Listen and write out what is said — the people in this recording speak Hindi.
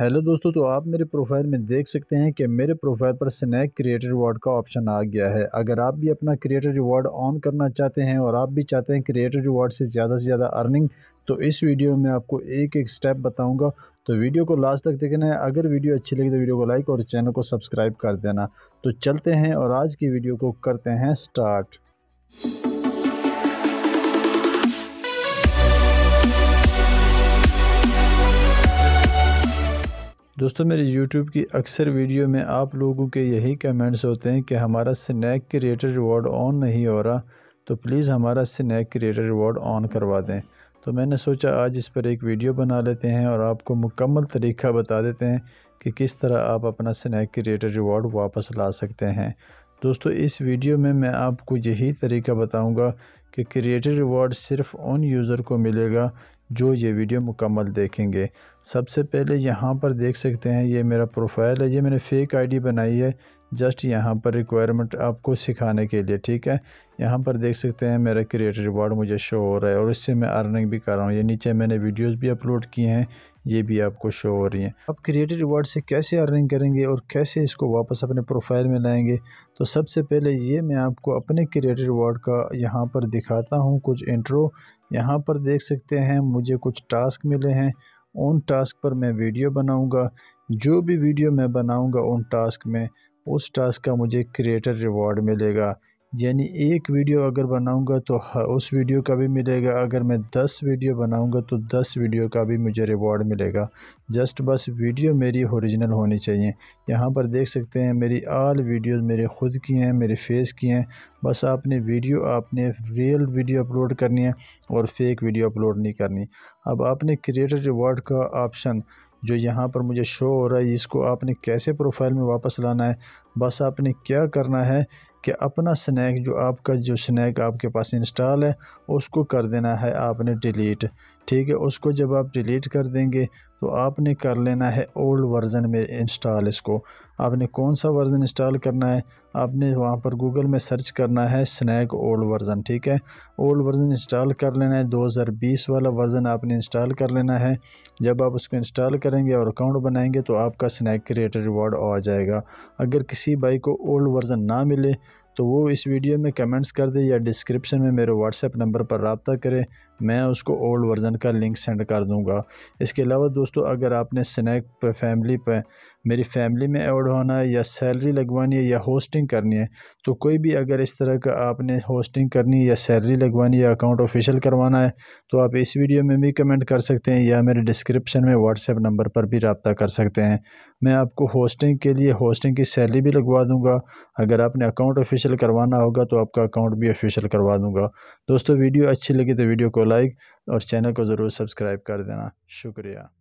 हेलो दोस्तों तो आप मेरे प्रोफाइल में देख सकते हैं कि मेरे प्रोफाइल पर स्नैक क्रिएटर रिवॉर्ड का ऑप्शन आ गया है अगर आप भी अपना क्रिएटर रिवॉर्ड ऑन करना चाहते हैं और आप भी चाहते हैं क्रिएटर रिवॉर्ड से ज़्यादा से ज़्यादा अर्निंग तो इस वीडियो में आपको एक एक स्टेप बताऊंगा तो वीडियो को लास्ट तक देखना है अगर वीडियो अच्छी लगी तो वीडियो को लाइक और चैनल को सब्सक्राइब कर देना तो चलते हैं और आज की वीडियो को करते हैं स्टार्ट दोस्तों मेरे YouTube की अक्सर वीडियो में आप लोगों के यही कमेंट्स होते हैं कि हमारा स्नैक क्रिएटर रिवॉर्ड ऑन नहीं हो रहा तो प्लीज़ हमारा स्नैक क्रिएटर रिवॉर्ड ऑन करवा दें तो मैंने सोचा आज इस पर एक वीडियो बना लेते हैं और आपको मुकम्मल तरीका बता देते हैं कि किस तरह आप अपना स्नैक क्रिएटर रिवॉर्ड वापस ला सकते हैं दोस्तों इस वीडियो में मैं आपको यही तरीका बताऊंगा कि क्रिएटर रिवॉर्ड सिर्फ उन यूज़र को मिलेगा जो ये वीडियो मुकम्मल देखेंगे सबसे पहले यहाँ पर देख सकते हैं ये मेरा प्रोफाइल है ये मैंने फ़ेक आईडी बनाई है जस्ट यहाँ पर रिक्वायरमेंट आपको सिखाने के लिए ठीक है यहाँ पर देख सकते हैं मेरा क्रिएटर रिवॉर्ड मुझे शो हो रहा है और इससे मैं अर्निंग भी कर रहा हूँ ये नीचे मैंने वीडियोस भी अपलोड किए हैं ये भी आपको शो हो रही हैं आप क्रिएटर रिवॉर्ड से कैसे अर्निंग करेंगे और कैसे इसको वापस अपने प्रोफाइल में लाएंगे तो सबसे पहले ये मैं आपको अपने क्रिएटर रिवॉर्ड का यहाँ पर दिखाता हूँ कुछ इंट्रो यहाँ पर देख सकते हैं मुझे कुछ टास्क मिले हैं उन टास्क पर मैं वीडियो बनाऊँगा जो भी वीडियो मैं बनाऊँगा उन टास्क में उस टास्क का मुझे क्रिएटर रिवॉर्ड मिलेगा यानी एक वीडियो अगर बनाऊंगा तो उस वीडियो का भी मिलेगा अगर मैं दस वीडियो बनाऊंगा तो दस वीडियो का भी मुझे रिवॉर्ड मिलेगा जस्ट बस वीडियो मेरी ओरिजिनल होनी चाहिए यहाँ पर देख सकते हैं मेरी आल वीडियोस मेरे ख़ुद की हैं मेरे फेस की हैं बस आपने वीडियो आपने रियल वीडियो अपलोड करनी है और फेक वीडियो अपलोड नहीं करनी अब आपने क्रिएटर रिवॉर्ड का ऑप्शन जो यहाँ पर मुझे शो हो रहा है इसको आपने कैसे प्रोफाइल में वापस लाना है बस आपने क्या करना है कि अपना स्नैक जो आपका जो स्नैक आपके पास इंस्टॉल है उसको कर देना है आपने डिलीट ठीक है उसको जब आप डिलीट कर देंगे तो आपने कर लेना है ओल्ड वर्ज़न में इंस्टॉल इसको आपने कौन सा वर्ज़न इंस्टॉल करना है आपने वहाँ पर गूगल में सर्च करना है स्नैक ओल्ड वर्ज़न ठीक है ओल्ड वर्ज़न इंस्टॉल कर लेना है 2020 वाला वर्ज़न आपने इंस्टॉल कर लेना है जब आप उसको इंस्टॉल करेंगे और अकाउंट बनाएंगे तो आपका स्नैक क्रिएटर रिवॉर्ड आ जाएगा अगर किसी बाई को ओल्ड वर्ज़न ना मिले तो वो इस वीडियो में कमेंट्स कर दे या डिस्क्रिप्शन में मेरे व्हाट्सएप नंबर पर रबता करें मैं उसको ओल्ड वर्ज़न का लिंक सेंड कर दूंगा इसके अलावा दोस्तों अगर आपने स्नैक पर फैमिली पर मेरी फैमिली में ऐड होना है या सैलरी लगवानी है या होस्टिंग करनी है तो कोई भी अगर इस तरह का आपने होस्टिंग करनी है या सैलरी लगवानी या अकाउंट ऑफिशियल करवाना है तो आप इस वीडियो में भी कमेंट कर सकते हैं या मेरे डिस्क्रिप्शन में व्हाट्सएप नंबर पर भी रबता कर सकते हैं मैं आपको होस्टिंग के लिए होस्टिंग की सैलरी भी लगवा दूँगा अगर आपने अकाउंट ऑफिशियल करवाना होगा तो आपका अकाउंट भी ऑफिशियल करवा दूँगा दोस्तों वीडियो अच्छी लगी तो वीडियो को लाइक और चैनल को ज़रूर सब्सक्राइब कर देना शुक्रिया